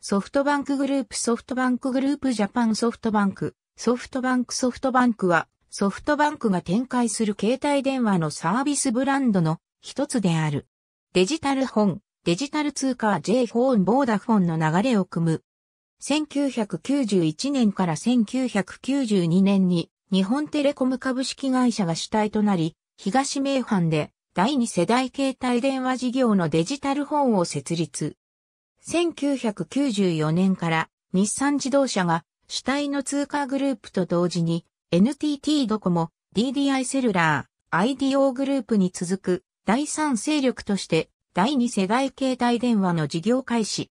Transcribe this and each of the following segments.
ソフトバンクグループソフトバンクグループジャパンソフトバンクソフトバンクソフトバンクはソフトバンクが展開する携帯電話のサービスブランドの一つである。デジタル本デジタル通貨 J フォン、ボーダフォンの流れを組む。1991年から1992年に日本テレコム株式会社が主体となり、東名阪で第二世代携帯電話事業のデジタル本を設立。1994年から日産自動車が主体の通貨グループと同時に NTT ドコモ、DDI セルラー、IDO グループに続く第三勢力として第二世代携帯電話の事業開始。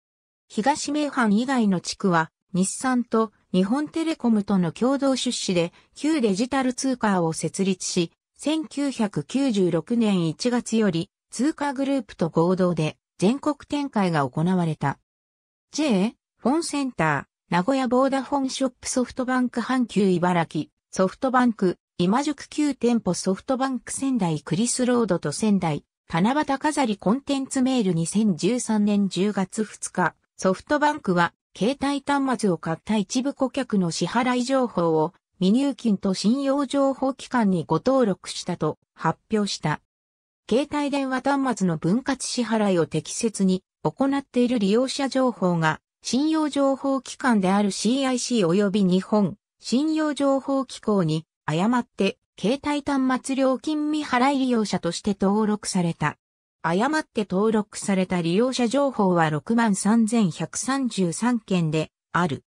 東名阪以外の地区は日産と日本テレコムとの共同出資で旧デジタル通貨を設立し、1996年1月より通貨グループと合同で全国展開が行われた。J、フォンセンター、名古屋ボーダフォンショップソフトバンク阪急茨城、ソフトバンク、今宿9店舗ソフトバンク仙台クリスロードと仙台、七夕飾りコンテンツメール2013年10月2日、ソフトバンクは、携帯端末を買った一部顧客の支払い情報を、未入金と信用情報機関にご登録したと発表した。携帯電話端末の分割支払いを適切に行っている利用者情報が、信用情報機関である CIC 及び日本信用情報機構に誤って携帯端末料金未払い利用者として登録された。誤って登録された利用者情報は63,133件である。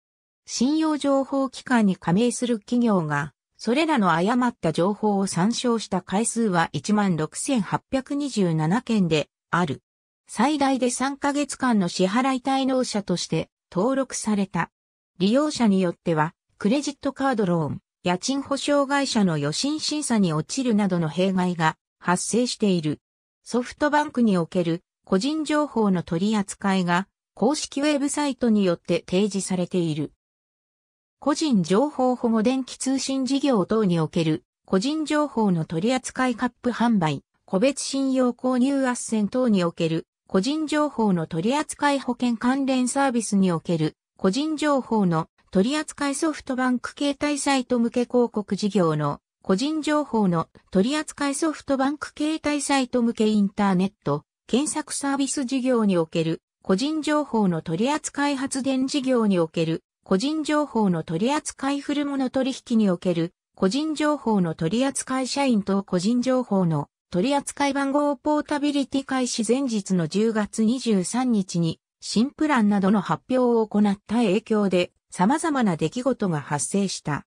信用情報機関に加盟する企業がそれらの誤った情報を参照した回数は16,827件である。最大で3ヶ月間の支払い滞納者として登録された。利用者によっては、クレジットカードローン、家賃保証会社の予診審査に落ちるなどの弊害が発生している。ソフトバンクにおける個人情報の取り扱いが公式ウェブサイトによって提示されている。個人情報保護電気通信事業等における個人情報の取扱いカップ販売、個別信用購入斡旋等における個人情報の取扱い保険関連サービスにおける個人情報の取扱いソフトバンク携帯サイト向け広告事業の個人情報の取扱いソフトバンク携帯サイト向けインターネット検索サービス事業における個人情報の取扱い発電事業における個人情報の取扱い古物取引における、個人情報の取扱い社員と個人情報の取扱い番号ポータビリティ開始前日の10月23日に、新プランなどの発表を行った影響で、様々な出来事が発生した。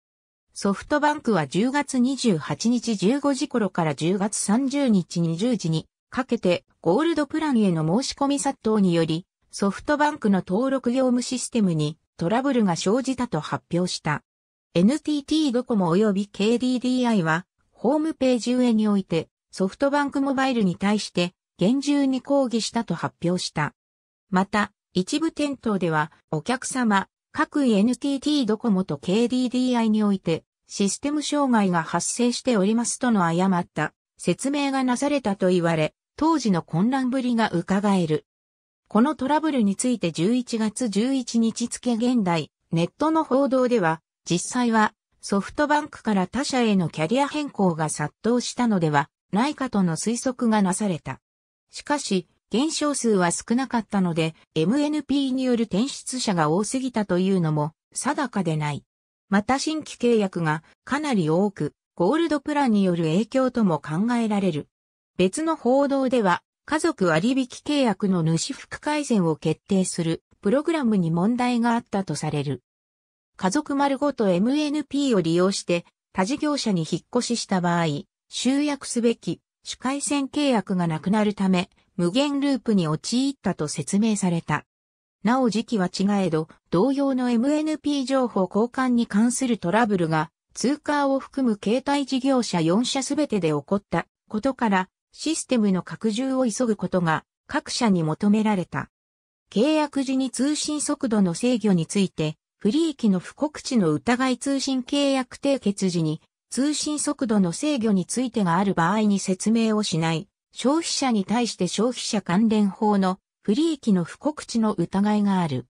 ソフトバンクは10月28日15時頃から10月30日20時にかけてゴールドプランへの申し込み殺到によりソフトバンクの登録業務システムにトラブルが生じたと発表した。NTT ドコモ及び KDDI は、ホームページ上において、ソフトバンクモバイルに対して、厳重に抗議したと発表した。また、一部店頭では、お客様、各 NTT ドコモと KDDI において、システム障害が発生しておりますとの誤った説明がなされたと言われ、当時の混乱ぶりが伺える。このトラブルについて11月11日付現代、ネットの報道では、実際はソフトバンクから他社へのキャリア変更が殺到したのではないかとの推測がなされた。しかし、減少数は少なかったので、MNP による転出者が多すぎたというのも定かでない。また新規契約がかなり多く、ゴールドプランによる影響とも考えられる。別の報道では、家族割引契約の主服改善を決定するプログラムに問題があったとされる。家族丸ごと MNP を利用して他事業者に引っ越しした場合、集約すべき主回線契約がなくなるため、無限ループに陥ったと説明された。なお時期は違えど、同様の MNP 情報交換に関するトラブルが、通貨を含む携帯事業者4社すべてで起こったことから、システムの拡充を急ぐことが各社に求められた。契約時に通信速度の制御について、不利益の不告知の疑い通信契約締結時に通信速度の制御についてがある場合に説明をしない。消費者に対して消費者関連法の不利益の不告知の疑いがある。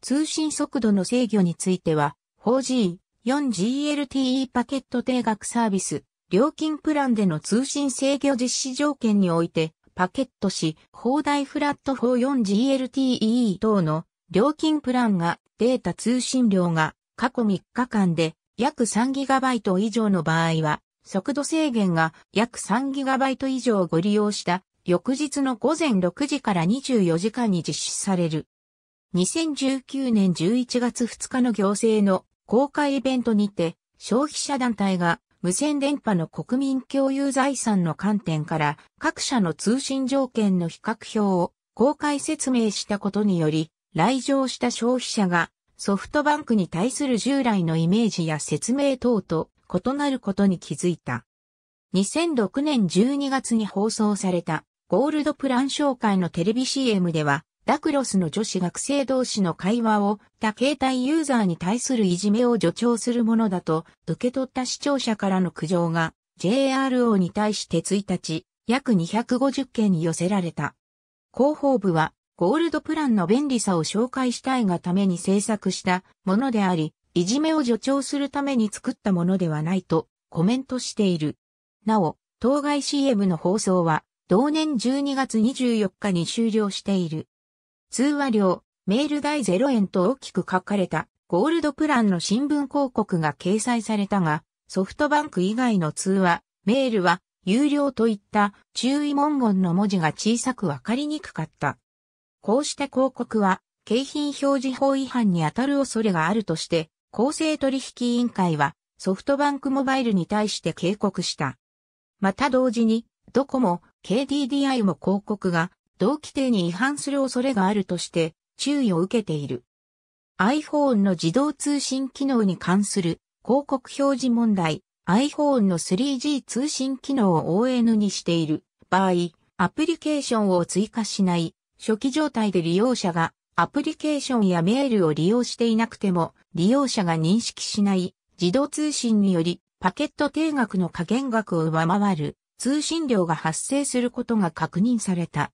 通信速度の制御については 4G、4GLTE パケット定額サービス、料金プランでの通信制御実施条件において、パケットし、放題フラット 44GLTE 等の料金プランがデータ通信量が過去3日間で約 3GB 以上の場合は、速度制限が約 3GB 以上ご利用した翌日の午前6時から24時間に実施される。2019年11月2日の行政の公開イベントにて消費者団体が無線電波の国民共有財産の観点から各社の通信条件の比較表を公開説明したことにより、来場した消費者がソフトバンクに対する従来のイメージや説明等と異なることに気づいた。2006年12月に放送されたゴールドプラン紹介のテレビ CM ではラクロスの女子学生同士の会話を他携帯ユーザーに対するいじめを助長するものだと受け取った視聴者からの苦情が JRO に対して1日約250件に寄せられた。広報部はゴールドプランの便利さを紹介したいがために制作したものであり、いじめを助長するために作ったものではないとコメントしている。なお、当該 CM の放送は同年12月24日に終了している。通話料、メール代0円と大きく書かれたゴールドプランの新聞広告が掲載されたが、ソフトバンク以外の通話、メールは有料といった注意文言の文字が小さくわかりにくかった。こうして広告は景品表示法違反に当たる恐れがあるとして、公正取引委員会はソフトバンクモバイルに対して警告した。また同時に、ドコモ、KDDI も広告が同規定に違反する恐れがあるとして注意を受けている。iPhone の自動通信機能に関する広告表示問題 iPhone の 3G 通信機能を ON にしている場合、アプリケーションを追加しない初期状態で利用者がアプリケーションやメールを利用していなくても利用者が認識しない自動通信によりパケット定額の加減額を上回る通信量が発生することが確認された。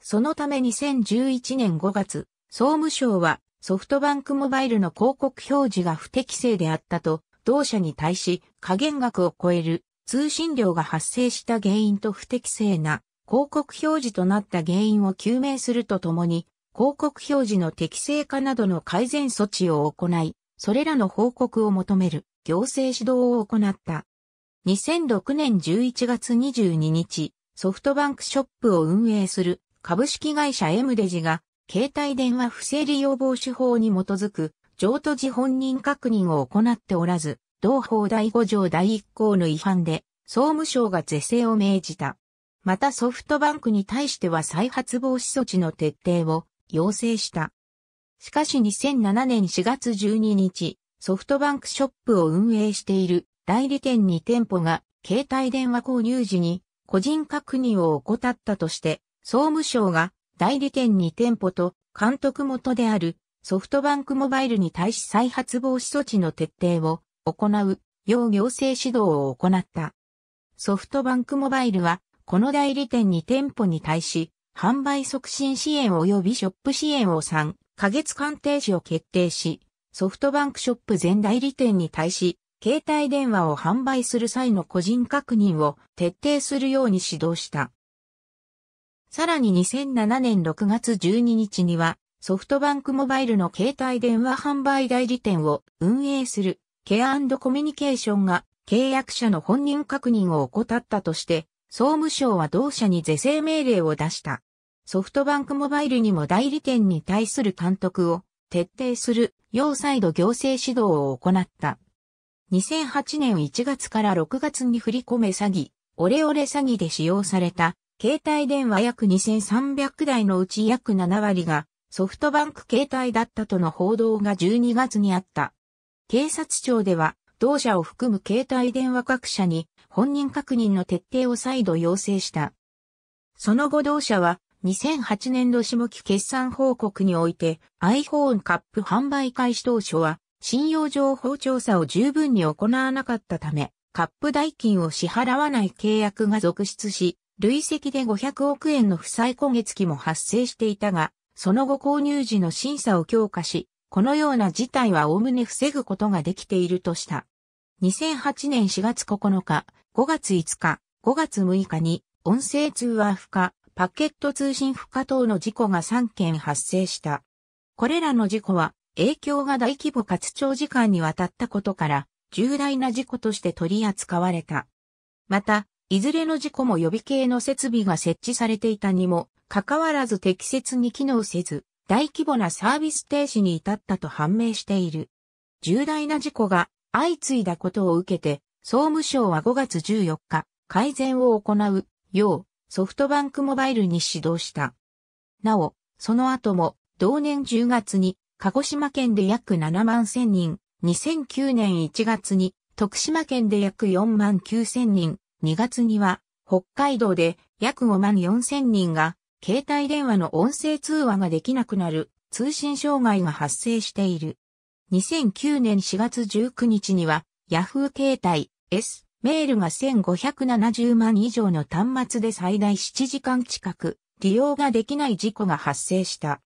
そのため2011年5月、総務省はソフトバンクモバイルの広告表示が不適正であったと、同社に対し加減額を超える通信量が発生した原因と不適正な広告表示となった原因を究明するとともに、広告表示の適正化などの改善措置を行い、それらの報告を求める行政指導を行った。2006年11月22日、ソフトバンクショップを運営する株式会社 M デジが、携帯電話不正利用防止法に基づく、譲渡時本人確認を行っておらず、同法第5条第1項の違反で、総務省が是正を命じた。またソフトバンクに対しては再発防止措置の徹底を要請した。しかし2007年4月12日、ソフトバンクショップを運営している代理店2店舗が携帯電話購入時に個人確認を怠ったとして総務省が代理店2店舗と監督元であるソフトバンクモバイルに対し再発防止措置の徹底を行う要行政指導を行った。ソフトバンクモバイルはこの代理店2店舗に対し販売促進支援及びショップ支援を3ヶ月間停止を決定し、ソフトバンクショップ全代理店に対し、携帯電話を販売する際の個人確認を徹底するように指導した。さらに2007年6月12日には、ソフトバンクモバイルの携帯電話販売代理店を運営するケアコミュニケーションが契約者の本人確認を怠ったとして、総務省は同社に是正命令を出した。ソフトバンクモバイルにも代理店に対する監督を徹底する要再度行政指導を行った。2008年1月から6月に振り込め詐欺、オレオレ詐欺で使用された携帯電話約2300台のうち約7割がソフトバンク携帯だったとの報道が12月にあった。警察庁では同社を含む携帯電話各社に本人確認の徹底を再度要請した。その後同社は2008年度下期決算報告において iPhone カップ販売開始当初は信用情報調査を十分に行わなかったためカップ代金を支払わない契約が続出し累積で500億円の負債今月期も発生していたが、その後購入時の審査を強化し、このような事態は概ね防ぐことができているとした。2008年4月9日、5月5日、5月6日に、音声通話不可、パケット通信不可等の事故が3件発生した。これらの事故は、影響が大規模かつ長時間にわたったことから、重大な事故として取り扱われた。また、いずれの事故も予備系の設備が設置されていたにも、かかわらず適切に機能せず、大規模なサービス停止に至ったと判明している。重大な事故が相次いだことを受けて、総務省は5月14日、改善を行うようソフトバンクモバイルに指導した。なお、その後も同年10月に鹿児島県で約7万1000人、2009年1月に徳島県で約4万9000人、2月には、北海道で約5万4千人が、携帯電話の音声通話ができなくなる通信障害が発生している。2009年4月19日には、Yahoo 携帯 S メールが1570万以上の端末で最大7時間近く利用ができない事故が発生した。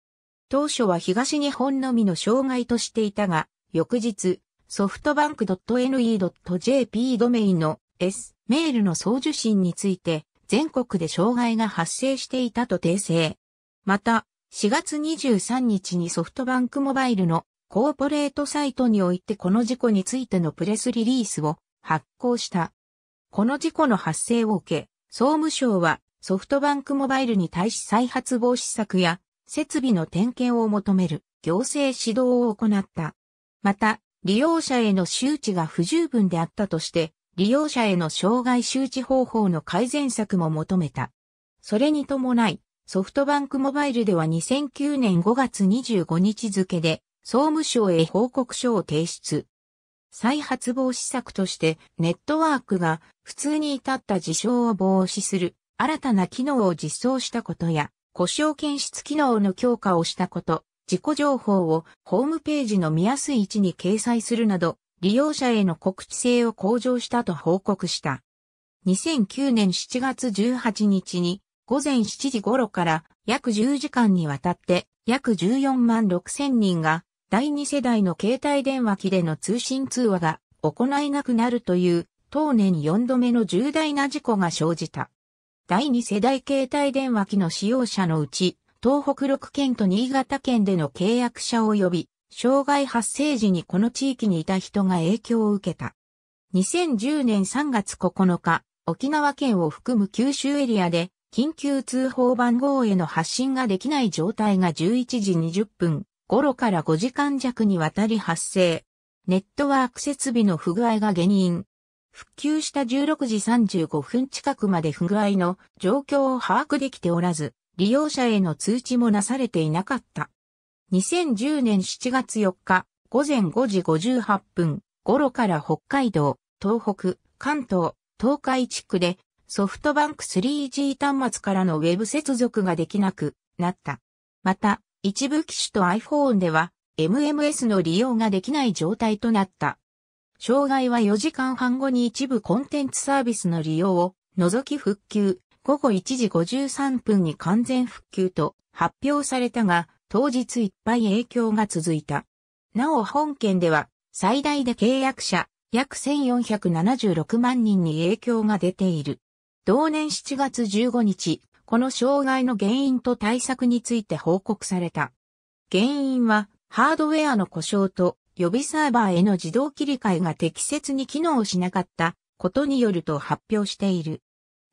当初は東日本のみの障害としていたが、翌日、ソフトバンク .ne.jp ドメインの S メールの送受信について全国で障害が発生していたと訂正。また、4月23日にソフトバンクモバイルのコーポレートサイトにおいてこの事故についてのプレスリリースを発行した。この事故の発生を受け、総務省はソフトバンクモバイルに対し再発防止策や設備の点検を求める行政指導を行った。また、利用者への周知が不十分であったとして、利用者への障害周知方法の改善策も求めた。それに伴い、ソフトバンクモバイルでは2009年5月25日付で、総務省へ報告書を提出。再発防止策として、ネットワークが普通に至った事象を防止する新たな機能を実装したことや、故障検出機能の強化をしたこと、事故情報をホームページの見やすい位置に掲載するなど、利用者への告知性を向上したと報告した。2009年7月18日に午前7時頃から約10時間にわたって約14万6千人が第2世代の携帯電話機での通信通話が行えなくなるという当年4度目の重大な事故が生じた。第2世代携帯電話機の使用者のうち東北6県と新潟県での契約者及び障害発生時にこの地域にいた人が影響を受けた。2010年3月9日、沖縄県を含む九州エリアで緊急通報番号への発信ができない状態が11時20分頃から5時間弱にわたり発生。ネットワーク設備の不具合が原因。復旧した16時35分近くまで不具合の状況を把握できておらず、利用者への通知もなされていなかった。2010年7月4日、午前5時58分頃から北海道、東北、関東、東海地区でソフトバンク 3G 端末からのウェブ接続ができなくなった。また、一部機種と iPhone では MMS の利用ができない状態となった。障害は4時間半後に一部コンテンツサービスの利用を除き復旧、午後1時53分に完全復旧と発表されたが、当日いっぱい影響が続いた。なお本県では最大で契約者約1476万人に影響が出ている。同年7月15日、この障害の原因と対策について報告された。原因はハードウェアの故障と予備サーバーへの自動切り替えが適切に機能しなかったことによると発表している。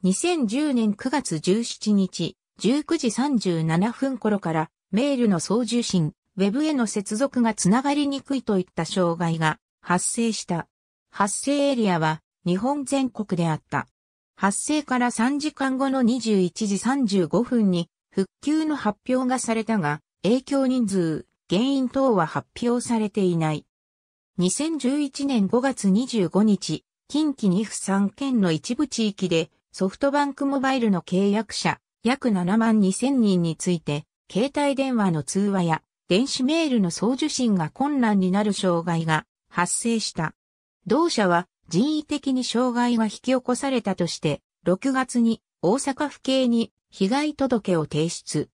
2010年9月17日、19時37分頃からメールの送受信、ウェブへの接続がつながりにくいといった障害が発生した。発生エリアは日本全国であった。発生から3時間後の21時35分に復旧の発表がされたが、影響人数、原因等は発表されていない。2011年5月25日、近畿2府3県の一部地域でソフトバンクモバイルの契約者約7万2000人について携帯電話の通話や電子メールの送受信が困難になる障害が発生した。同社は人為的に障害が引き起こされたとして、6月に大阪府警に被害届を提出。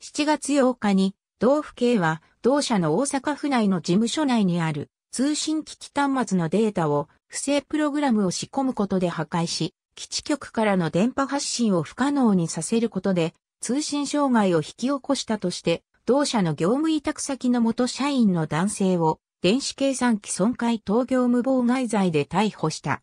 7月8日に同府警は同社の大阪府内の事務所内にある通信機器端末のデータを不正プログラムを仕込むことで破壊し、基地局からの電波発信を不可能にさせることで通信障害を引き起こしたとして、同社の業務委託先の元社員の男性を、電子計算機損壊等業務妨害罪で逮捕した。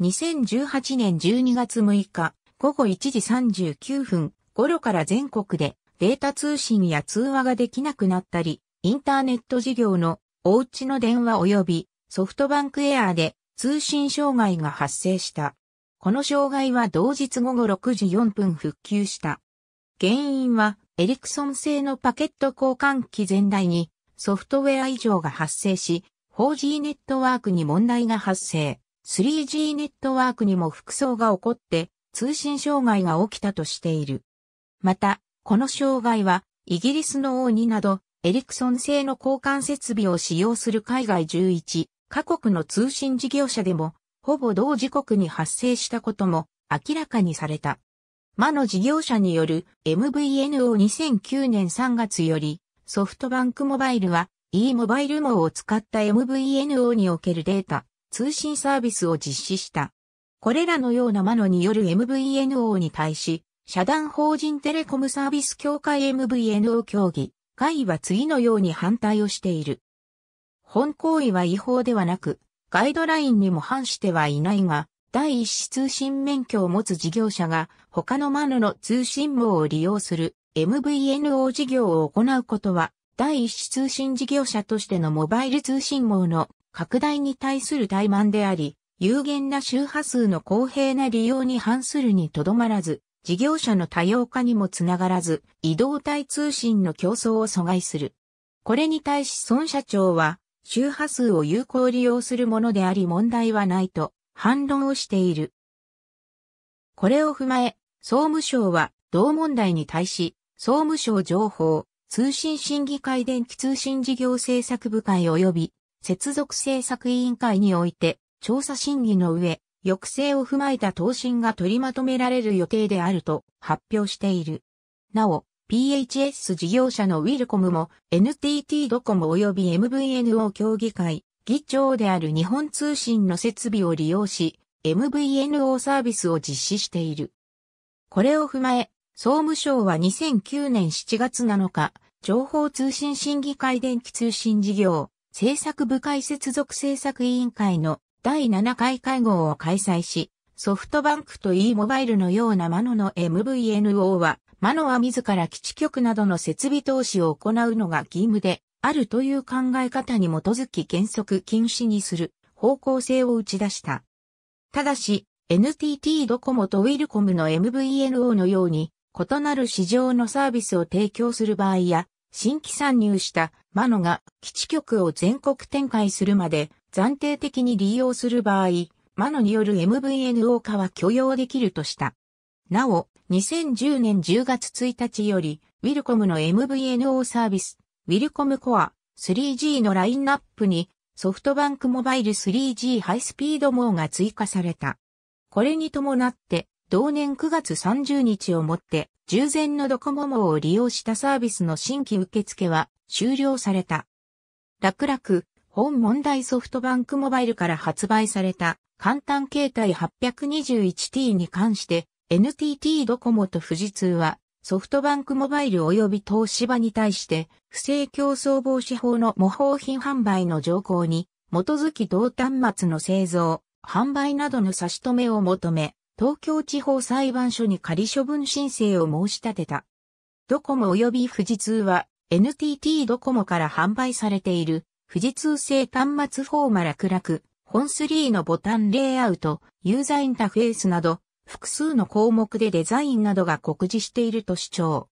2018年12月6日、午後1時39分頃から全国でデータ通信や通話ができなくなったり、インターネット事業のおうちの電話及びソフトバンクエアーで通信障害が発生した。この障害は同日午後6時4分復旧した。原因はエリクソン製のパケット交換機全体にソフトウェア異常が発生し、4G ネットワークに問題が発生、3G ネットワークにも服装が起こって通信障害が起きたとしている。また、この障害はイギリスの王になどエリクソン製の交換設備を使用する海外11カ国の通信事業者でもほぼ同時刻に発生したことも明らかにされた。魔の事業者による MVNO2009 年3月よりソフトバンクモバイルは e モバイル網を使った MVNO におけるデータ通信サービスを実施した。これらのような魔のによる MVNO に対し、社団法人テレコムサービス協会 MVNO 協議会は次のように反対をしている。本行為は違法ではなく、ガイドラインにも反してはいないが、第一子通信免許を持つ事業者が他のマヌの通信網を利用する MVNO 事業を行うことは第一子通信事業者としてのモバイル通信網の拡大に対する怠慢であり、有限な周波数の公平な利用に反するにとどまらず、事業者の多様化にもつながらず、移動体通信の競争を阻害する。これに対し孫社長は、周波数を有効利用するものであり問題はないと反論をしている。これを踏まえ、総務省は同問題に対し、総務省情報、通信審議会電気通信事業政策部会及び、接続政策委員会において、調査審議の上、抑制を踏まえた答申が取りまとめられる予定であると発表している。なお、PHS 事業者のウィルコムも NTT ドコモ及び MVNO 協議会、議長である日本通信の設備を利用し、MVNO サービスを実施している。これを踏まえ、総務省は2009年7月7日、情報通信審議会電気通信事業、政策部会接続政策委員会の第7回会合を開催し、ソフトバンクと e モバイルのようなマノの MVNO は、マノは自ら基地局などの設備投資を行うのが義務で、あるという考え方に基づき原則禁止にする方向性を打ち出した。ただし、NTT ドコモとウィルコムの MVNO のように、異なる市場のサービスを提供する場合や、新規参入したマノが基地局を全国展開するまで暫定的に利用する場合、マノによる MVNO 化は許容できるとした。なお、2010年10月1日より、ウィルコムの MVNO サービスウィルコムコア 3G のラインナップにソフトバンクモバイル 3G ハイスピード網が追加された。これに伴って同年9月30日をもって従前のドコモ網を利用したサービスの新規受付は終了された。楽々、本問題ソフトバンクモバイルから発売された簡単携帯 821T に関して NTT ドコモと富士通はソフトバンクモバイル及び東芝に対して、不正競争防止法の模倣品販売の条項に、基づき同端末の製造、販売などの差し止めを求め、東京地方裁判所に仮処分申請を申し立てた。ドコモ及び富士通は NTT ドコモから販売されている富士通製端末フォーマラクラク、本3のボタンレイアウト、ユーザーインターフェースなど複数の項目でデザインなどが告示していると主張。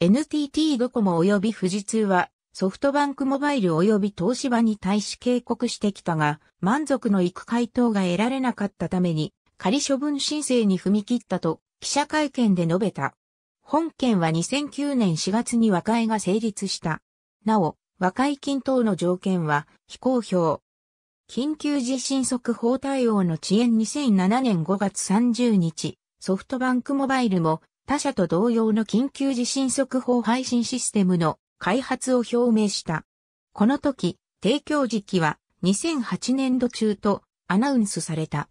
NTT ドコモ及び富士通はソフトバンクモバイル及び東芝に対し警告してきたが、満足のいく回答が得られなかったために、仮処分申請に踏み切ったと記者会見で述べた。本件は2009年4月に和解が成立した。なお、和解金等の条件は非公表、緊急地震速報対応の遅延2007年5月30日、ソフトバンクモバイルも他社と同様の緊急地震速報配信システムの開発を表明した。この時、提供時期は2008年度中とアナウンスされた。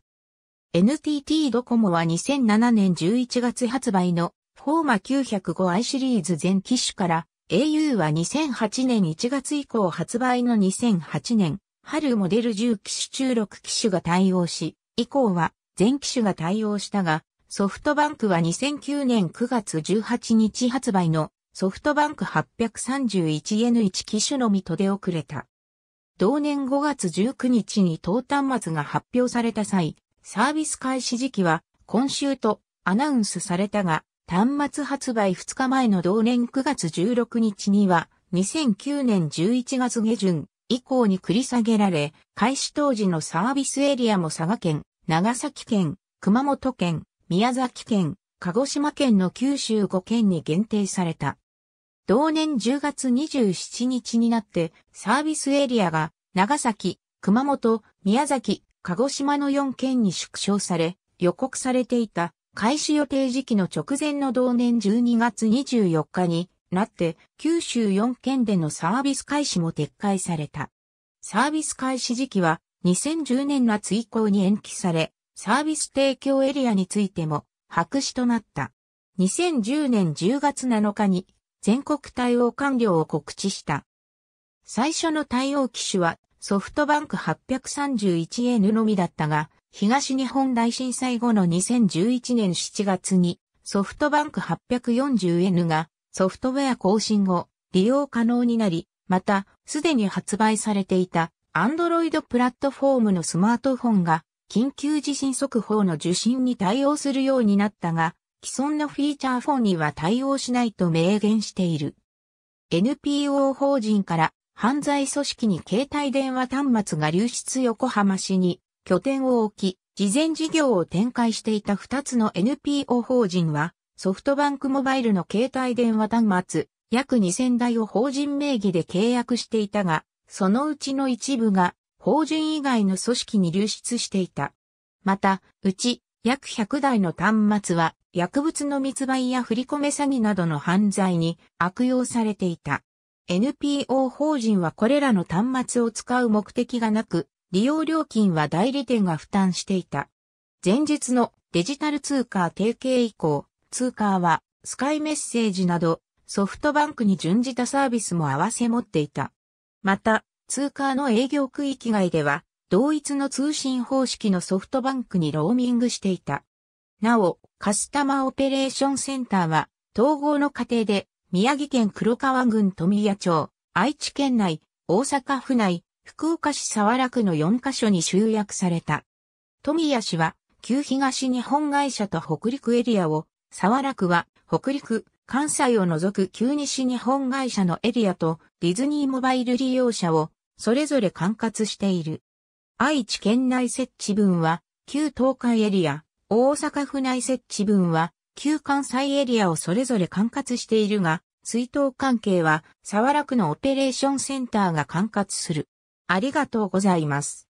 NTT ドコモは2007年11月発売のフォーマ 905i シリーズ全機種から au は2008年1月以降発売の2008年春モデル10機種中6機種が対応し、以降は全機種が対応したが、ソフトバンクは2009年9月18日発売のソフトバンク 831N1 機種のみと出遅れた。同年5月19日に当端末が発表された際、サービス開始時期は今週とアナウンスされたが、端末発売2日前の同年9月16日には2009年11月下旬、以降に繰り下げられ、開始当時のサービスエリアも佐賀県、長崎県、熊本県、宮崎県、鹿児島県の九州5県に限定された。同年10月27日になってサービスエリアが長崎、熊本、宮崎、鹿児島の4県に縮小され、予告されていた開始予定時期の直前の同年12月24日になって、九州4県でのサービス開始も撤回された。サービス開始時期は2010年夏以降に延期され、サービス提供エリアについても白紙となった。2010年10月7日に全国対応完了を告知した。最初の対応機種はソフトバンク 831N のみだったが、東日本大震災後の2011年7月にソフトバンク 840N がソフトウェア更新後、利用可能になり、また、すでに発売されていた Android プラットフォームのスマートフォンが緊急地震速報の受信に対応するようになったが、既存のフィーチャーフォンには対応しないと明言している。NPO 法人から犯罪組織に携帯電話端末が流出横浜市に拠点を置き、事前事業を展開していた2つの NPO 法人は、ソフトバンクモバイルの携帯電話端末、約2000台を法人名義で契約していたが、そのうちの一部が法人以外の組織に流出していた。また、うち約100台の端末は薬物の密売や振り込め詐欺などの犯罪に悪用されていた。NPO 法人はこれらの端末を使う目的がなく、利用料金は代理店が負担していた。前日のデジタル通貨提携以降、通貨は、スカイメッセージなど、ソフトバンクに準じたサービスも合わせ持っていた。また、通貨の営業区域外では、同一の通信方式のソフトバンクにローミングしていた。なお、カスタマーオペレーションセンターは、統合の過程で、宮城県黒川郡富谷町、愛知県内、大阪府内、福岡市沢楽の4カ所に集約された。富谷市は、旧東日本会社と北陸エリアを沢楽は北陸、関西を除く旧西日本会社のエリアとディズニーモバイル利用者をそれぞれ管轄している。愛知県内設置分は旧東海エリア、大阪府内設置分は旧関西エリアをそれぞれ管轄しているが、水道関係は沢楽のオペレーションセンターが管轄する。ありがとうございます。